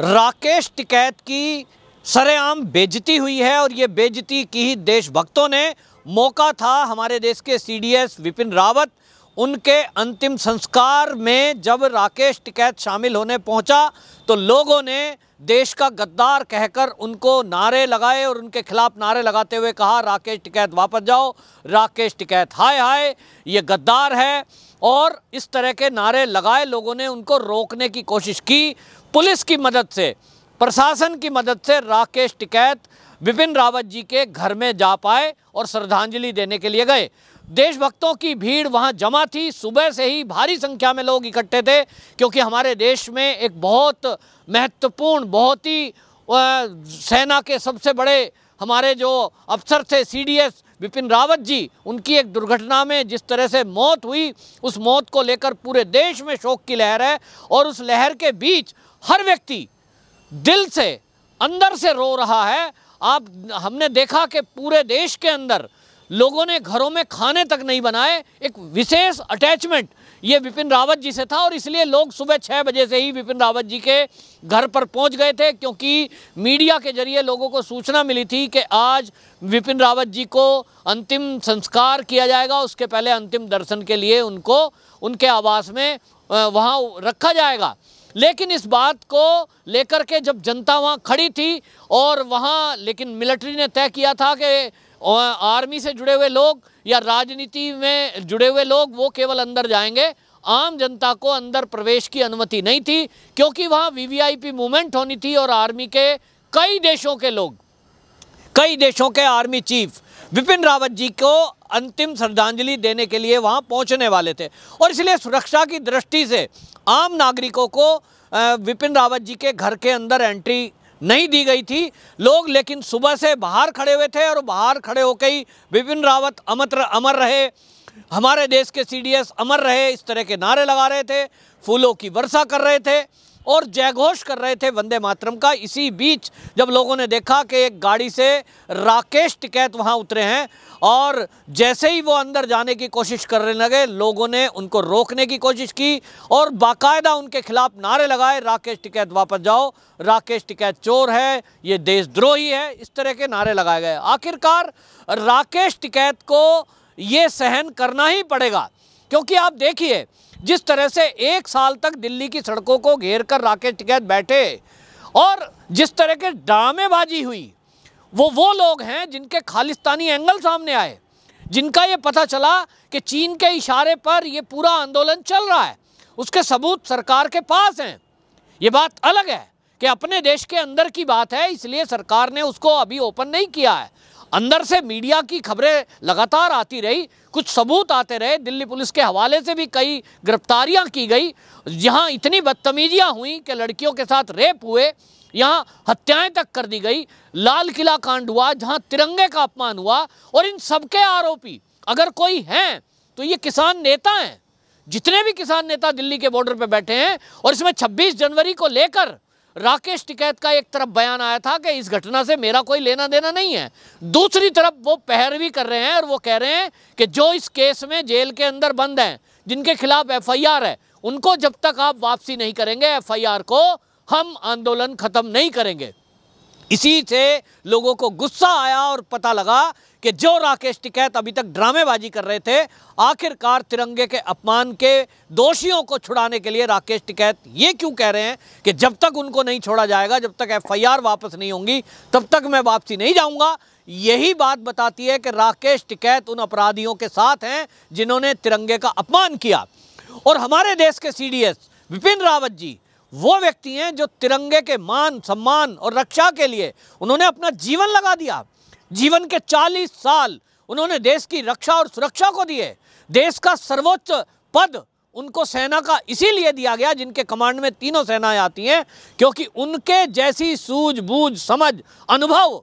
राकेश टिकैत की सरेआम बेजती हुई है और ये बेजती की देशभक्तों ने मौका था हमारे देश के सीडीएस विपिन रावत उनके अंतिम संस्कार में जब राकेश टिकैत शामिल होने पहुंचा तो लोगों ने देश का गद्दार कहकर उनको नारे लगाए और उनके खिलाफ नारे लगाते हुए कहा राकेश टिकैत वापस जाओ राकेश टिकैत हाय हाय ये गद्दार है और इस तरह के नारे लगाए लोगों ने उनको रोकने की कोशिश की पुलिस की मदद से प्रशासन की मदद से राकेश टिकैत विपिन रावत जी के घर में जा पाए और श्रद्धांजलि देने के लिए गए देशभक्तों की भीड़ वहाँ जमा थी सुबह से ही भारी संख्या में लोग इकट्ठे थे क्योंकि हमारे देश में एक बहुत महत्वपूर्ण बहुत ही सेना के सबसे बड़े हमारे जो अफसर थे सीडीएस विपिन रावत जी उनकी एक दुर्घटना में जिस तरह से मौत हुई उस मौत को लेकर पूरे देश में शोक की लहर है और उस लहर के बीच हर व्यक्ति दिल से अंदर से रो रहा है आप हमने देखा कि पूरे देश के अंदर लोगों ने घरों में खाने तक नहीं बनाए एक विशेष अटैचमेंट ये विपिन रावत जी से था और इसलिए लोग सुबह छः बजे से ही विपिन रावत जी के घर पर पहुंच गए थे क्योंकि मीडिया के जरिए लोगों को सूचना मिली थी कि आज विपिन रावत जी को अंतिम संस्कार किया जाएगा उसके पहले अंतिम दर्शन के लिए उनको उनके आवास में वहाँ रखा जाएगा लेकिन इस बात को लेकर के जब जनता वहाँ खड़ी थी और वहाँ लेकिन मिलिट्री ने तय किया था कि आर्मी से जुड़े हुए लोग या राजनीति में जुड़े हुए लोग वो केवल अंदर जाएंगे आम जनता को अंदर प्रवेश की अनुमति नहीं थी क्योंकि वहाँ वीवीआईपी मूवमेंट होनी थी और आर्मी के कई देशों के लोग कई देशों के आर्मी चीफ विपिन रावत जी को अंतिम श्रद्धांजलि देने के लिए वहाँ पहुँचने वाले थे और इसलिए सुरक्षा की दृष्टि से आम नागरिकों को विपिन रावत जी के घर के अंदर एंट्री नहीं दी गई थी लोग लेकिन सुबह से बाहर खड़े हुए थे और बाहर खड़े होकर ही विपिन रावत अमर अमर रहे हमारे देश के सीडीएस अमर रहे इस तरह के नारे लगा रहे थे फूलों की वर्षा कर रहे थे और जयघोष कर रहे थे वंदे मातरम का इसी बीच जब लोगों ने देखा कि एक गाड़ी से राकेश टिकैत वहाँ उतरे हैं और जैसे ही वो अंदर जाने की कोशिश करने लगे लोगों ने उनको रोकने की कोशिश की और बाकायदा उनके खिलाफ नारे लगाए राकेश टिकैत वापस जाओ राकेश टिकैत चोर है ये देशद्रोही है इस तरह के नारे लगाए गए आखिरकार राकेश टिकैत को ये सहन करना ही पड़ेगा क्योंकि आप देखिए जिस तरह से एक साल तक दिल्ली की सड़कों को घेर कर राकेश टिकैत बैठे और जिस तरह के ड्रामेबाजी हुई वो वो लोग हैं जिनके खालिस्तानी एंगल सामने आए जिनका ये पता चला कि चीन के इशारे पर ये पूरा आंदोलन चल रहा है उसके सबूत सरकार के पास हैं ये बात अलग है कि अपने देश के अंदर की बात है इसलिए सरकार ने उसको अभी ओपन नहीं किया है अंदर से मीडिया की खबरें लगातार आती रही कुछ सबूत आते रहे दिल्ली पुलिस के हवाले से भी कई गिरफ्तारियां की गई जहां इतनी बदतमीजियां हुई कि लड़कियों के साथ रेप हुए यहाँ हत्याएं तक कर दी गई लाल किला कांड हुआ जहां तिरंगे का अपमान हुआ और इन सबके आरोपी अगर कोई हैं तो ये किसान नेता हैं जितने भी किसान नेता दिल्ली के बॉर्डर पर बैठे हैं और इसमें छब्बीस जनवरी को लेकर राकेश टिकैत का एक तरफ बयान आया था कि इस घटना से मेरा कोई लेना देना नहीं है दूसरी तरफ वो पैरवी कर रहे हैं और वो कह रहे हैं कि जो इस केस में जेल के अंदर बंद हैं जिनके खिलाफ एफआईआर है उनको जब तक आप वापसी नहीं करेंगे एफआईआर को हम आंदोलन ख़त्म नहीं करेंगे इसी से लोगों को गुस्सा आया और पता लगा कि जो राकेश टिकैत अभी तक ड्रामेबाजी कर रहे थे आखिरकार तिरंगे के अपमान के दोषियों को छुड़ाने के लिए राकेश टिकैत ये क्यों कह रहे हैं कि जब तक उनको नहीं छोड़ा जाएगा जब तक एफआईआर वापस नहीं होंगी तब तक मैं वापसी नहीं जाऊंगा यही बात बताती है कि राकेश टिकैत उन अपराधियों के साथ हैं जिन्होंने तिरंगे का अपमान किया और हमारे देश के सीडीएस विपिन रावत जी वो व्यक्ति हैं जो तिरंगे के मान सम्मान और रक्षा के लिए उन्होंने अपना जीवन लगा दिया जीवन के 40 साल उन्होंने देश की रक्षा और सुरक्षा को दिए देश का सर्वोच्च पद उनको सेना का इसीलिए दिया गया जिनके कमांड में तीनों सेनाएं आती हैं क्योंकि उनके जैसी सूझबूझ समझ अनुभव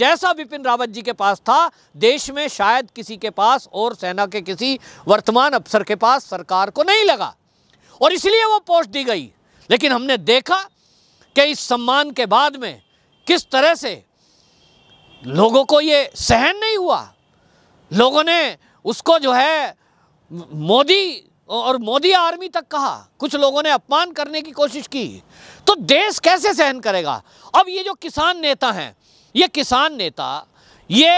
जैसा विपिन रावत जी के पास था देश में शायद किसी के पास और सेना के किसी वर्तमान अफसर के पास सरकार को नहीं लगा और इसलिए वो पोस्ट दी गई लेकिन हमने देखा कि इस सम्मान के बाद में किस तरह से लोगों को ये सहन नहीं हुआ लोगों ने उसको जो है मोदी और मोदी आर्मी तक कहा कुछ लोगों ने अपमान करने की कोशिश की तो देश कैसे सहन करेगा अब ये जो किसान नेता हैं ये किसान नेता ये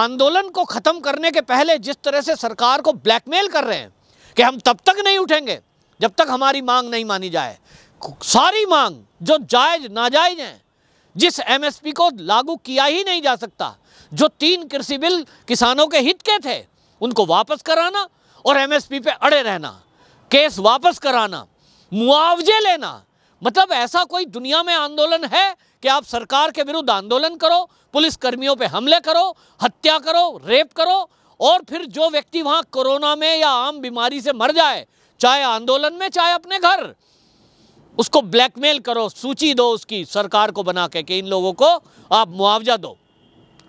आंदोलन को ख़त्म करने के पहले जिस तरह से सरकार को ब्लैकमेल कर रहे हैं कि हम तब तक नहीं उठेंगे जब तक हमारी मांग नहीं मानी जाए सारी मांग जो जायज नाजायज हैं जिस एमएसपी को लागू किया ही नहीं जा सकता जो तीन कृषि बिल किसानों के हित के थे उनको वापस कराना और एमएसपी पे अड़े रहना केस वापस कराना मुआवजे लेना मतलब ऐसा कोई दुनिया में आंदोलन है कि आप सरकार के विरुद्ध आंदोलन करो पुलिस कर्मियों पे हमले करो हत्या करो रेप करो और फिर जो व्यक्ति वहाँ कोरोना में या आम बीमारी से मर जाए चाहे आंदोलन में चाहे अपने घर उसको ब्लैकमेल करो सूची दो उसकी सरकार को बना के कि इन लोगों को आप मुआवजा दो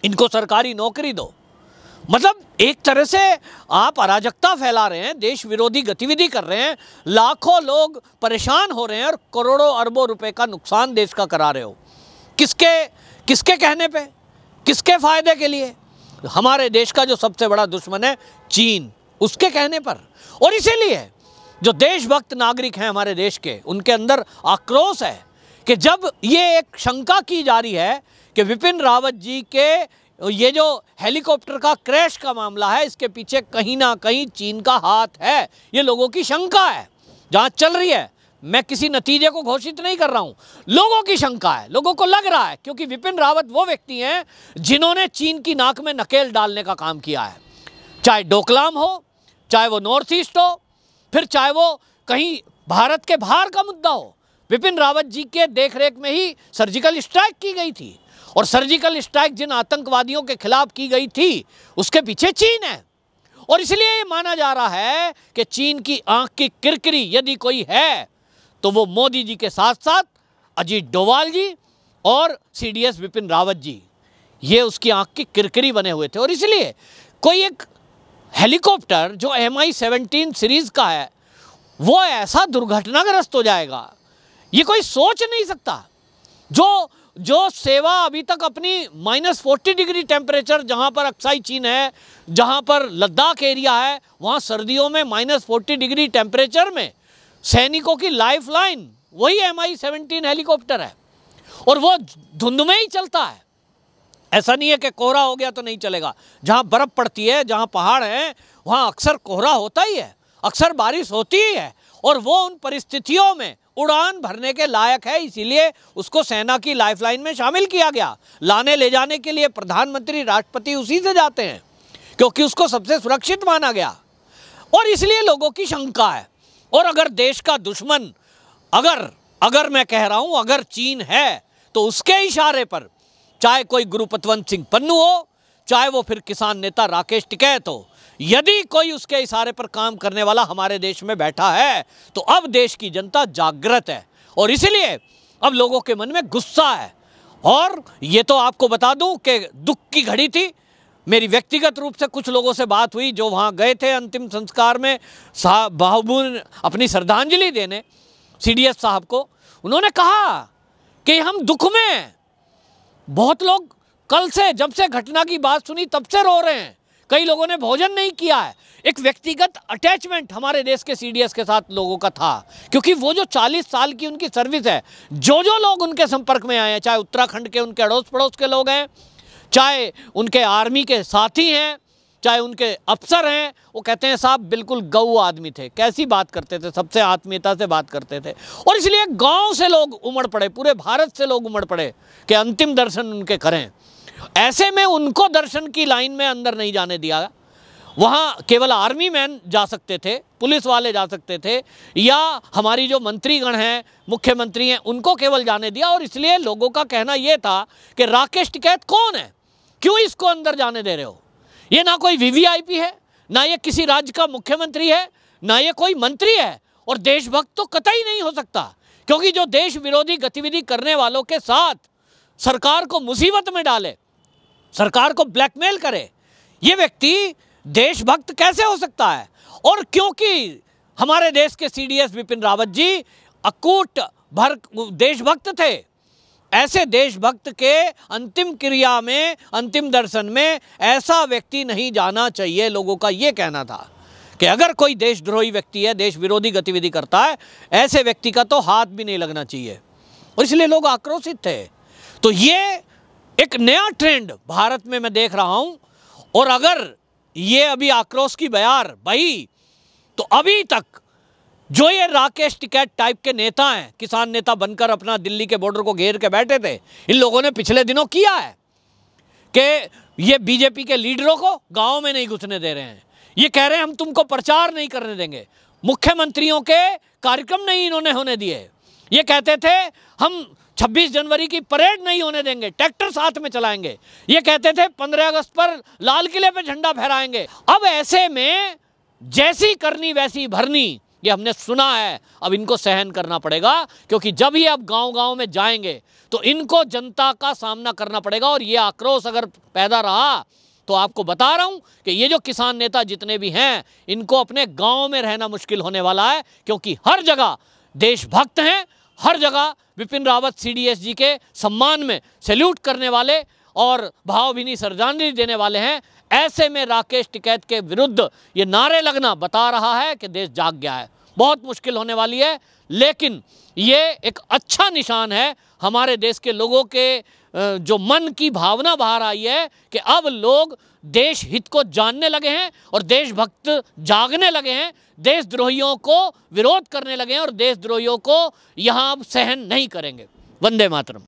इनको सरकारी नौकरी दो मतलब एक तरह से आप अराजकता फैला रहे हैं देश विरोधी गतिविधि कर रहे हैं लाखों लोग परेशान हो रहे हैं और करोड़ों अरबों रुपए का नुकसान देश का करा रहे हो किसके किसके कहने पे किसके फ़ायदे के लिए हमारे देश का जो सबसे बड़ा दुश्मन है चीन उसके कहने पर और इसीलिए जो देशभक्त नागरिक हैं हमारे देश के उनके अंदर आक्रोश है कि जब ये एक शंका की जा रही है कि विपिन रावत जी के ये जो हेलीकॉप्टर का क्रैश का मामला है इसके पीछे कहीं ना कहीं चीन का हाथ है ये लोगों की शंका है जांच चल रही है मैं किसी नतीजे को घोषित नहीं कर रहा हूं लोगों की शंका है लोगों को लग रहा है क्योंकि विपिन रावत वो व्यक्ति हैं जिन्होंने चीन की नाक में नकेल डालने का काम किया है चाहे डोकलाम हो चाहे वो नॉर्थ ईस्ट हो फिर चाहे वो कहीं भारत के बाहर का मुद्दा हो विपिन रावत जी के देखरेख में ही सर्जिकल स्ट्राइक की गई थी और सर्जिकल स्ट्राइक जिन आतंकवादियों के खिलाफ की गई थी उसके पीछे चीन है और इसलिए ये माना जा रहा है कि चीन की आंख की किरकिरी यदि कोई है तो वो मोदी जी के साथ साथ अजीत डोवाल जी और सीडीएस विपिन रावत जी ये उसकी आंख की किरकिरी बने हुए थे और इसलिए कोई एक हेलीकॉप्टर जो एम आई सेवनटीन सीरीज़ का है वो ऐसा दुर्घटनाग्रस्त हो जाएगा ये कोई सोच नहीं सकता जो जो सेवा अभी तक अपनी माइनस फोर्टी डिग्री टेम्परेचर जहाँ पर अक्साई चीन है जहाँ पर लद्दाख एरिया है वहाँ सर्दियों में माइनस फोर्टी डिग्री टेम्परेचर में सैनिकों की लाइफ लाइन वही एम आई सेवनटीन हेलीकॉप्टर है और वो धुंध में ही चलता है ऐसा नहीं है कि कोहरा हो गया तो नहीं चलेगा जहाँ बर्फ़ पड़ती है जहाँ पहाड़ हैं वहाँ अक्सर कोहरा होता ही है अक्सर बारिश होती ही है और वो उन परिस्थितियों में उड़ान भरने के लायक है इसीलिए उसको सेना की लाइफलाइन में शामिल किया गया लाने ले जाने के लिए प्रधानमंत्री राष्ट्रपति उसी से जाते हैं क्योंकि उसको सबसे सुरक्षित माना गया और इसलिए लोगों की शंका है और अगर देश का दुश्मन अगर अगर मैं कह रहा हूं अगर चीन है तो उसके इशारे पर चाहे कोई गुरु पतवंत सिंह पन्नू हो चाहे वो फिर किसान नेता राकेश टिकैत हो यदि कोई उसके इशारे पर काम करने वाला हमारे देश में बैठा है तो अब देश की जनता जागृत है और इसलिए अब लोगों के मन में गुस्सा है और ये तो आपको बता दूं कि दुख की घड़ी थी मेरी व्यक्तिगत रूप से कुछ लोगों से बात हुई जो वहाँ गए थे अंतिम संस्कार में साहब अपनी श्रद्धांजलि देने सी साहब को उन्होंने कहा कि हम दुख में बहुत लोग कल से जब से घटना की बात सुनी तब से रो रहे हैं कई लोगों ने भोजन नहीं किया है एक व्यक्तिगत अटैचमेंट हमारे देश के सीडीएस के साथ लोगों का था क्योंकि वो जो 40 साल की उनकी सर्विस है जो जो लोग उनके संपर्क में आए हैं चाहे उत्तराखंड के उनके अड़ोस पड़ोस के लोग हैं चाहे उनके आर्मी के साथी हैं चाहे उनके अफसर हैं वो कहते हैं साहब बिल्कुल गऊ आदमी थे कैसी बात करते थे सबसे आत्मीयता से बात करते थे और इसलिए गांव से लोग उमड़ पड़े पूरे भारत से लोग उमड़ पड़े कि अंतिम दर्शन उनके करें ऐसे में उनको दर्शन की लाइन में अंदर नहीं जाने दिया वहाँ केवल आर्मी मैन जा सकते थे पुलिस वाले जा सकते थे या हमारी जो मंत्रीगण हैं मुख्यमंत्री हैं उनको केवल जाने दिया और इसलिए लोगों का कहना ये था कि राकेश टिकैत कौन है क्यों इसको अंदर जाने दे रहे हो ये ना कोई वीवीआईपी है ना ये किसी राज्य का मुख्यमंत्री है ना ये कोई मंत्री है और देशभक्त तो कतई नहीं हो सकता क्योंकि जो देश विरोधी गतिविधि करने वालों के साथ सरकार को मुसीबत में डाले सरकार को ब्लैकमेल करे ये व्यक्ति देशभक्त कैसे हो सकता है और क्योंकि हमारे देश के सीडीएस विपिन रावत जी अकूट भर देशभक्त थे ऐसे देशभक्त के अंतिम क्रिया में अंतिम दर्शन में ऐसा व्यक्ति नहीं जाना चाहिए लोगों का ये कहना था कि अगर कोई देशद्रोही व्यक्ति है देश विरोधी गतिविधि करता है ऐसे व्यक्ति का तो हाथ भी नहीं लगना चाहिए और इसलिए लोग आक्रोशित थे तो ये एक नया ट्रेंड भारत में मैं देख रहा हूँ और अगर ये अभी आक्रोश की बयार बही तो अभी तक जो ये राकेश टिकैत टाइप के नेता हैं किसान नेता बनकर अपना दिल्ली के बॉर्डर को घेर के बैठे थे इन लोगों ने पिछले दिनों किया है कि ये बीजेपी के लीडरों को गांव में नहीं घुसने दे रहे हैं ये कह रहे हैं हम तुमको प्रचार नहीं करने देंगे मुख्यमंत्रियों के कार्यक्रम नहीं इन्होंने होने दिए ये कहते थे हम 26 जनवरी की परेड नहीं होने देंगे ट्रैक्टर साथ में चलाएंगे ये कहते थे 15 अगस्त पर लाल किले पर झंडा फहराएंगे अब ऐसे में जैसी करनी वैसी भरनी ये हमने सुना है अब इनको सहन करना पड़ेगा क्योंकि जब ही आप गांव-गांव में जाएंगे तो इनको जनता का सामना करना पड़ेगा और ये आक्रोश अगर पैदा रहा तो आपको बता रहा हूं कि ये जो किसान नेता जितने भी हैं इनको अपने गांव में रहना मुश्किल होने वाला है क्योंकि हर जगह देशभक्त हैं हर जगह विपिन रावत सी जी के सम्मान में सैल्यूट करने वाले और भावभीनी श्रद्धांजलि देने वाले हैं ऐसे में राकेश टिकैत के विरुद्ध ये नारे लगना बता रहा है कि देश जाग गया है बहुत मुश्किल होने वाली है लेकिन ये एक अच्छा निशान है हमारे देश के लोगों के जो मन की भावना बाहर आई है कि अब लोग देश हित को जानने लगे हैं और देशभक्त जागने लगे हैं देशद्रोहियों को विरोध करने लगे हैं और देशद्रोहियों को यहाँ अब सहन नहीं करेंगे वंदे मातरम